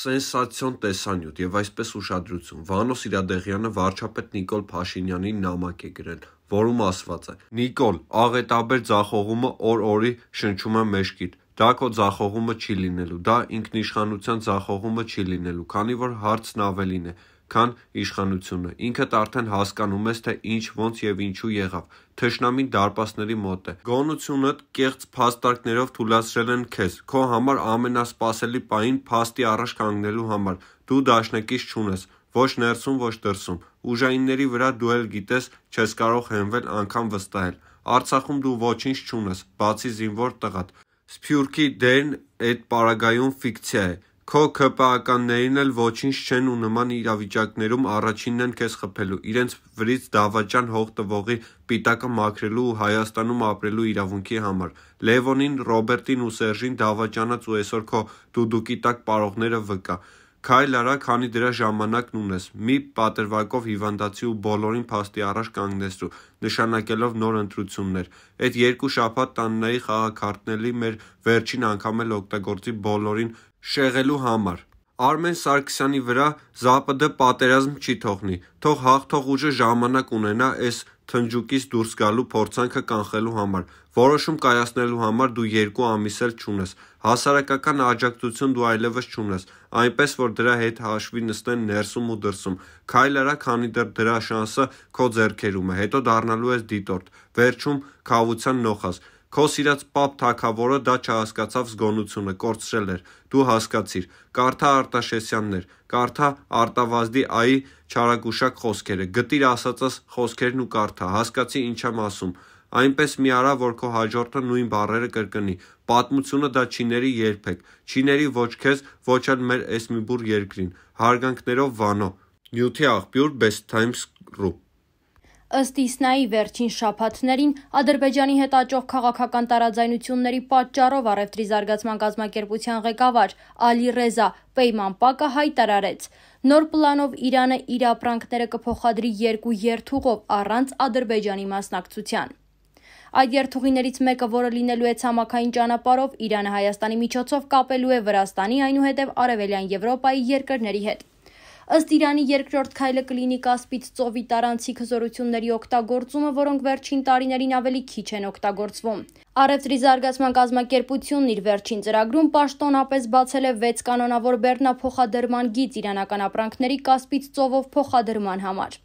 Սենսացիոն տեսանյութ եւ այսպես ուշադրություն։ Վանոս Իրադեղյանը վարչապետ Նիկոլ Փաշինյանին նամակ է գրել, որում ասված է. Նիկոլ, աղետաբեր ձախողումը օր-օրի շնչում է մեջքիդ։ Դա քո ձախողումը չի լինելու, դա ինքնիշխանության ձախողումը չի լինելու, քանի որ հարցն ավելին է քան իշխանությունը։ Ինքդ արդեն հասկանում ես, թե ինչ, ոնց եւ ինչու եղավ։ Թշնամին դարպասների մոտ է։ Գոնությունդ կեղծ փաստարկներով թուլացրել են քեզ։ Քո համար ամենասպասելի պահին փաստի առաջ կանգնելու համար։ Դու դաշնակից չունես, ոչ ներսում, ոչ դրսում։ Ուժայինների վրա դու էլ գիտես, չես կարող հենվել անգամ վստահել։ Արցախում դու ոչինչ չունես, բացի զինվոր տղատ։ Սփյուռքի դերն այդ պարագայում ֆիկցիա է։ Քո ԿՊԱ-ականներն էլ ոչինչ չեն ու նման իրավիճակներում առաջինն են քեզ խփելու, իրենց վրից դավաճան հող տվողի պիտակը մաքրելու ու Հայաստանում ապրելու իրավունքի համար։ Լևոնին, Ռոբերտին ու Սերժին դավաճանած ու այսօր քո դուդուկի տակ պարողները վկա։ Քայլ արա, քանի դրա ժամանակն ունես։ Մի պատրվակով հիվանդացի ու բոլորին փաստի առաջ կանգնեցու, նշանակելով նոր ընտրություններ։ Այդ երկու շաբաթ տաննայի խաղակարտնելի մեր վերջին անգամ էլ օգտագործի բոլորին շեղելու համար։ Արմեն Սարգսյանի վրա ԶԱՊԴ պատերազմ չի թողնի։ Թող հաղթող ուժը ժամանակ ունենա այս թնջուկից դուրս գալու փորձանքը կանխելու համար։ Որոշում կայացնելու համար դու 2 ամիս էլ չունես։ Հասարակական աջակցություն դու այլևս չունես, այնպես որ դրա հետ հաշվի նստեն ներսում ու դրսում։ Քայլ արա, քանի դեռ դրա շանսը քո ձեռքերում է, հետո դառնալու ես դիտորդ։ Վերջում քավության նոխաս։ Քո սիրած Պապ Թագավորը դա չհասկացավ զգոնությունը, կորցրել էր։ Դու հասկացիր։ Կարթա Արտաշեսյաններ, կարթա Արտավազդի այի չարակուշակ խոսքերը, գտիր ասածս խոսքերն ու կարթա, հասկացի ինչ եմ ասում։ Այնպես մի արա, որ քո հաջորդը նույն բառերը կրկնի։ Պատմությունը դա չիների երբեք, չիների ոչ քեզ, ոչ էլ մեր Էսմիբուր երկրին։ Հարգանքներով Վանո։ Նյութի աղբյուր Best Times.ru Ըստ Իսնայի վերջին շաբաթներին Ադրբեջանի հետ աճող քաղաքական տարաձայնությունների պատճառով առևտրի զարգացման գազམ་ակերպության ղեկավար Ալի Ռեզա Պեյմանպակը հայտարարեց. նոր պլանով Իրանը իր ապրանքները կփոխադրի երկու երթուղով առանց Ադրբեջանի մասնակցության։ Այդ երթուղիներից մեկը, որը լինելու է ցամաքային ճանապարհով, Իրանը Հայաստանի միջոցով կապելու է Վրաստանի, այնուհետև Արևելյան Եվրոպայի երկրների հետ։ Ըստ Իրանի երկրորդ քայլը կլինի Կասպից ծովի տարանցիկ հզորությունների օգտագործումը, որոնք վերջին տարիներին ավելի քիչ են օգտագործվում։ Արևտրի զարգացման կազմակերպությունն իր վերջին ծրագրում պաշտոնապես բացել է 6 կանոնավոր բեռնափոխադրման գիծ իրանական ապրանքների Կասպից ծովով փոխադրման համար։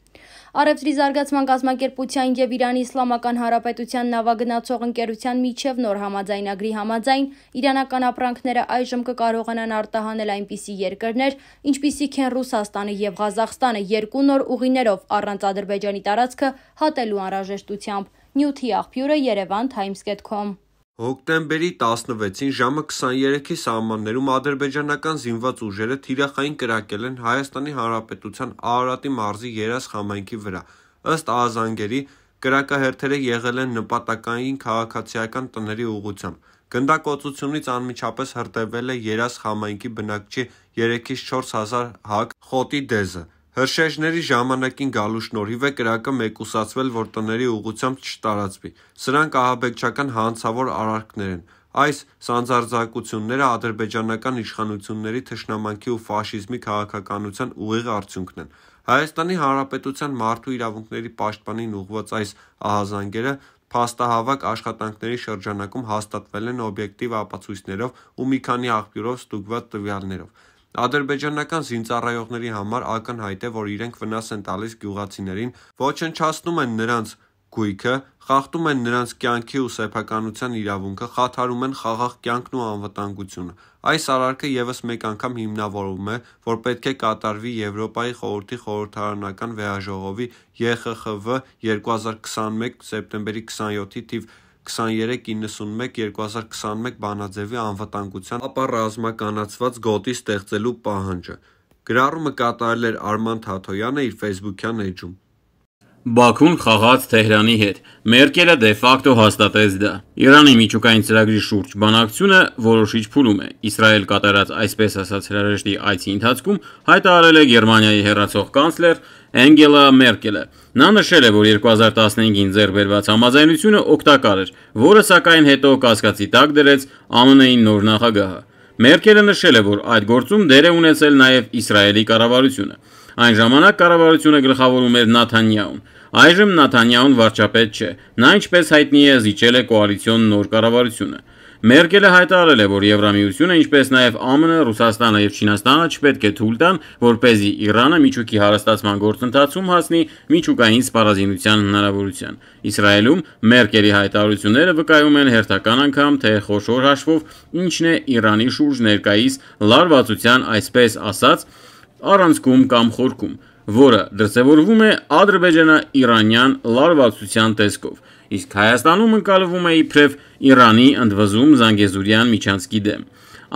Արևտրի զարգացման կազմակերպության եւ Իրանի Իսլամական Հանրապետության նավագնացող ընկերության միջև նոր համաձայնագրի համաձայն իրանական ապրանքները այժմ կկարողանան արտահանել այնպիսի երկրներ, ինչպիսիք են Ռուսաստանը եւ Ղազախստանը երկու նոր ուղիներով առանց Ադրբեջանի տարածքը հատելու անհրաժեշտությամբ։ Նյութի աղբյուրը Երևան Times.com Հոկտեմբերի 16-ին ժամը 23-ի սահմաններում ադրբեջանական զինված ուժերը թիրախային կրակել են Հայաստանի Հանրապետության Արարատի մարզի Երաս համայնքի վրա։ Ըստ ահազանգերի, կրակահերթերը եղել են նպատակային քաղաքացիական տների ուղղությամբ։ Գնդակոծությունից անմիջապես հրդեհվել է Երաս համայնքի բնակչի 3-ից 4000 հոգ խոտի դեզը։ Հրշեջների ժամանակին գալու շնորհիվ է կրակը մեկուսացվել, որ տների ուղղությամբ չտարածվի։ Սրանք ահաբեկչական հանցավոր արարքներ են։ Այս սանձարձակությունները ադրբեջանական իշխանությունների թշնամանքի ու ֆաշիզմի քաղաքականության ուղիղ արդյունքն են։ Հայաստանի Հանրապետության մարդու իրավունքների պաշտպանին ուղղված այս ահազանգերը փաստահավաք աշխատանքների շրջանակում հաստատվել են օբյեկտիվ ապացույցներով ու մի քանի աղբյուրով ստուգված տվյալներով։ Ադրբեջանական զինծառայողների համար ակնհայտ է, որ իրենք վնաս են տալիս գյուղացիներին, ոչնչացնում են նրանց գույքը, խախտում են նրանց կյանքի ու սեփականության իրավունքը, խաթարում են խաղաղ կյանքն ու անվտանգությունը։ Այս արարքը ևս մեկ անգամ հիմնավորում է, որ պետք է կատարվի Եվրոպայի խորհրդի խորհրդարանական վեհաժողովի (ԵԽԽՎ) 2021 սեպտեմբերի 27-ի թիվ 2391/2021 բանաձևի անվտանգության ապա ռազմականացված գոտի ստեղծելու պահանջը։ Գրառումը կատարել էր Արման Թաթոյանը իր ֆեյսբուքյան էջում։ Բաքուն խաղաց Թեհրանի հետ։ Մերկելը դեֆակտո հաստատեց դա։ Իրանի միջուկային ծրագրի շուրջ բանակցությունը որոշիչ փուլում է։ Իսրայել կատարած այսպես ասած հրաժեշտի այցի ընթացքում հայտարարել է Գերմանիայի հերացող կանցլեր Անգելա Մերկելը։ Նա նշել է, որ 2015-ին ձեռբերված համաձայնությունը օգտակար էր, որը սակայն հետո կասկածի տակ դրեց ԱՄՆ-ի նոր նախագահը։ Մերկելը նշել է, որ այդ գործում դեր է ունեցել նաև Իսրայելի կառավարությունը։ Այն ժամանակ կառավարությունը գլխավորում էր Նաթանյահուն։ Այժմ Նաթանյահուն վարչապետ չէ։ Նա ինչպես հայտնի է զիջել է կոալիցիոն նոր կառավարությունը։ Մերկելը հայտարարել է, որ Եվրամիությունը, ինչպես նաև ԱՄՆ-ը, Ռուսաստանը եւ Չինաստանը չպետք է թույլ տան, որ เป զի Իրանը միջուկի հարստացման գործընթացում հասնի միջուկային սպառազինության հնարավորության։ Իսրայելում Մերկելի հայտարարությունները վկայում են հերթական անգամ, թե խոշոր հաշվով ինչն է Իրանի շուրջ ներկայիս լարվածության, այսպես ասած, առանցքում կամ խորքում որը դրսևորվում է ադրբեջանա-իրանյան լարվածության տեսքով, իսկ Հայաստանում ընկալվում է իբրև Իրանի ընդվզում Զանգեզուրյան միջանցքի դեմ։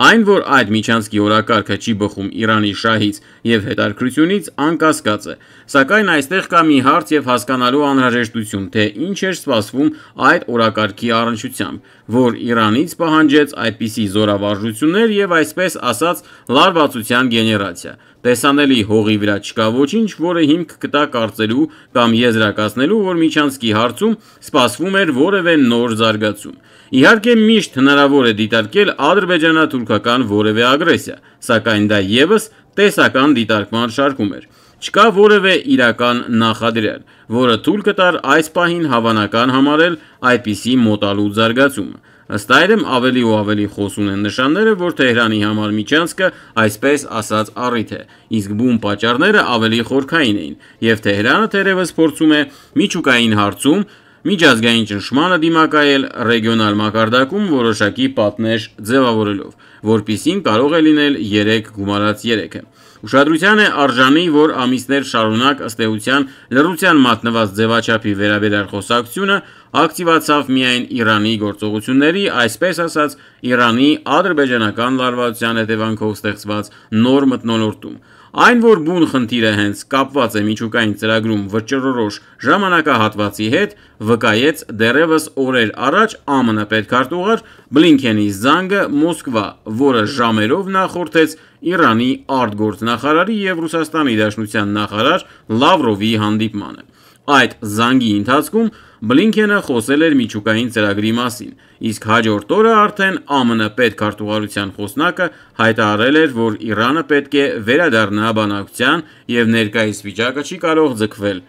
Այն, որ այդ միջանցքի օրակարգը չի բխում Իրանի շահից եւ հետարկությունից, անկասկած է։ Սակայն այստեղ կա մի հարց եւ հասկանալու անհրաժեշտություն, թե ինչ էր սպասվում այդ օրակարգի առնչությամբ, որ Իրանից պահանջեց այդպիսի զորավարժություններ եւ այսպես ասած լարվածության գեներացիա։ Տեսանելի հողի վրա չկա ոչինչ, որը հիմք կտա կարծելու կամ եզրակացնելու, որ միջանցքի հարցում սպասվում էր որևէ նոր զարգացում։ Իհարկե միշտ հնարավոր է դիտարկել ադրբեջանա-թուրքական որևէ ագրեսիա, սակայն դա եւս տեսական դիտարկման շարքում էր։ Չկա որևէ իրական նախադրյալ, որը թույլ կտար այս պահին հավանական համարել այդպիսի մոտալու զարգացումը։ Ըստ այդմ ավելի ու ավելի խոսուն են նշանները, որ Թեհրանի համար միջանցքը այսպես ասած առիթ է, իսկ բում պատճառները ավելի խորքային էին, եւ Թեհրանը թերևս փորձում է միջուկային հարցում միջազգային ճնշմանը դիմակայել ռեգիոնալ մակարդակում որոշակի պատներ ձևավորելով, որտիսին կարող է լինել 3 գումարած 3-ը։ Ուշադրության է արժանի, որ ամիսներ շարունակ ըստ էության լրության մատնված ձևաչափի վերաբերյալ խոսակցությունը ակտիվացավ միայն Իրանի գործողությունների, այսպես ասած, Իրանի ադրբեջանական լարվածության հետևանքով ստեղծված նոր մթնոլորտում։ Այն, որ բուն խնդիրը հենց կապված է միջուկային ծրագրում վճռորոշ ժամանակահատվածի հետ, վկայեց դեռևս օրեր առաջ ԱՄՆ պետքարտուղար Բլինքենի զանգը Մոսկվա, որը ժամերով նախորդեց Իրանի արտգործնախարարի և Ռուսաստանի Դաշնության նախարար Լավրովի հանդիպմանը։ Այդ զանգի ընթացքում Բլինքենը խոսել էր միջուկային ծրագրի մասին, իսկ հաջորդ օրը արդեն ԱՄՆ պետքարտուղարության խոսնակը հայտարարել էր, որ Իրանը պետք է վերադառնա բանակցության և ներկայիս վիճակը չի կարող ձգվել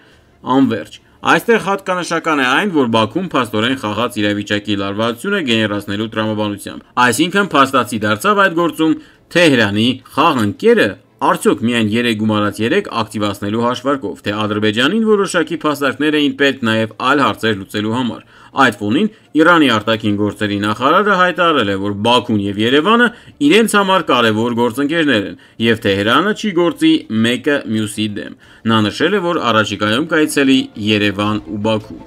անվերջ։ Այստեղ հատկանշական է այն, որ Բաքուն փաստորեն խաղաց իրավիճակի լարվածությունը գեներացնելու տրամաբանությամբ։ Այսինքն փաստացի դարձավ այդ գործում Թեհրանի խաղընկերը Արդյոք միայն 3 գումարած 3 ակտիվացնելու հաշվարկով, թե Ադրբեջանին որոշակի փաստարկներ էին պետք նաև այլ հարցեր լուծելու համար։ Այդ ֆոնին Իրանի արտաքին գործերի նախարարը հայտարարել է, որ Բաքուն եւ Երևանը իրենց համար կարևոր գործընկերներ են, եւ Թեհրանը չի գործի մեկը մյուսի դեմ։ Նա նշել է, որ առաջիկայում կայցելի Երևան ու Բաքու